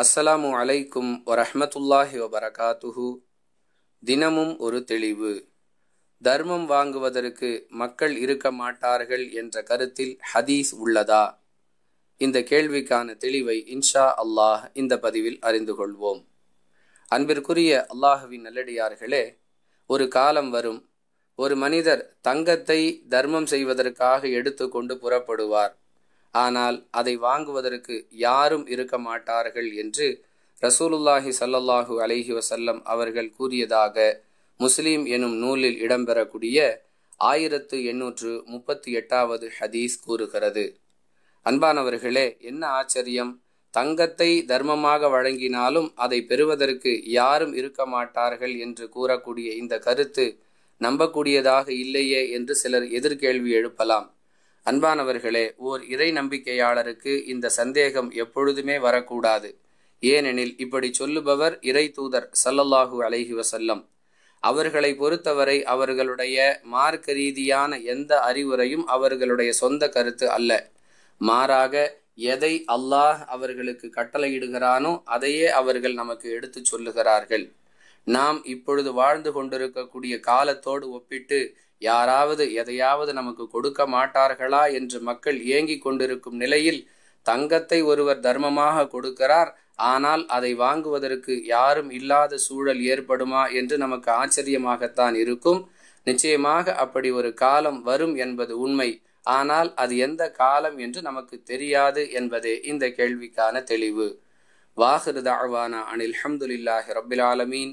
அஸ்ஸலாமு அலைக்கும் வரஹமத்துல்லாஹி வபரகாத்துஹு தினமும் ஒரு தெளிவு தர்மம் வாங்குவதற்கு மக்கள் இருக்க மாட்டார்கள் என்ற கருத்தில் ஹதீஸ் உள்ளதா இந்த கேள்விக்கான தெளிவை இன்ஷா அல்லாஹ் இந்த பதிவில் அறிந்து கொள்வோம் அன்பிற்குரிய அல்லாஹுவின் நல்லடியார்களே ஒரு காலம் வரும் ஒரு மனிதர் தங்கத்தை தர்மம் செய்வதற்காக எடுத்துக்கொண்டு புறப்படுவார் ஆனால் அதை வாங்குவதற்கு யாரும் இருக்க மாட்டார்கள் என்று ரசூலுல்லாஹி சல்லல்லாஹு அலஹி வசல்லம் அவர்கள் கூறியதாக முஸ்லீம் எனும் நூலில் இடம்பெறக்கூடிய ஆயிரத்து எண்ணூற்று முப்பத்தி எட்டாவது ஹதீஸ் கூறுகிறது அன்பானவர்களே என்ன ஆச்சரியம் தங்கத்தை தர்மமாக வழங்கினாலும் அதை பெறுவதற்கு யாரும் இருக்க மாட்டார்கள் என்று கூறக்கூடிய இந்த கருத்து நம்பக்கூடியதாக இல்லையே என்று சிலர் எதிர்கேள்வி எழுப்பலாம் அன்பானவர்களே ஓர் இறை நம்பிக்கையாளருக்கு இந்த சந்தேகம் எப்பொழுதுமே வரக்கூடாது ஏனெனில் இப்படி சொல்லுபவர் இறை தூதர் சல்லல்லாஹு அலைஹி வசல்லம் அவர்களை பொறுத்தவரை அவர்களுடைய மார்க்க ரீதியான எந்த அறிவுரையும் அவர்களுடைய சொந்த கருத்து அல்ல மாறாக எதை அல்லாஹ் அவர்களுக்கு கட்டளையிடுகிறானோ அதையே அவர்கள் நமக்கு எடுத்துச் சொல்லுகிறார்கள் நாம் இப்பொழுது வாழ்ந்து கொண்டிருக்கக்கூடிய காலத்தோடு ஒப்பிட்டு யாராவது எதையாவது நமக்கு கொடுக்க மாட்டார்களா என்று மக்கள் ஏங்கி கொண்டிருக்கும் நிலையில் தங்கத்தை ஒருவர் தர்மமாக கொடுக்கிறார் ஆனால் அதை வாங்குவதற்கு யாரும் இல்லாத சூழல் ஏற்படுமா என்று நமக்கு ஆச்சரியமாகத்தான் இருக்கும் நிச்சயமாக அப்படி ஒரு காலம் வரும் என்பது உண்மை ஆனால் அது எந்த காலம் என்று நமக்கு தெரியாது என்பதே இந்த கேள்விக்கான தெளிவு வாஹிரு தாழ்வானா அனில் அஹமதுல்லாஹி ரபில் ஆலமீன்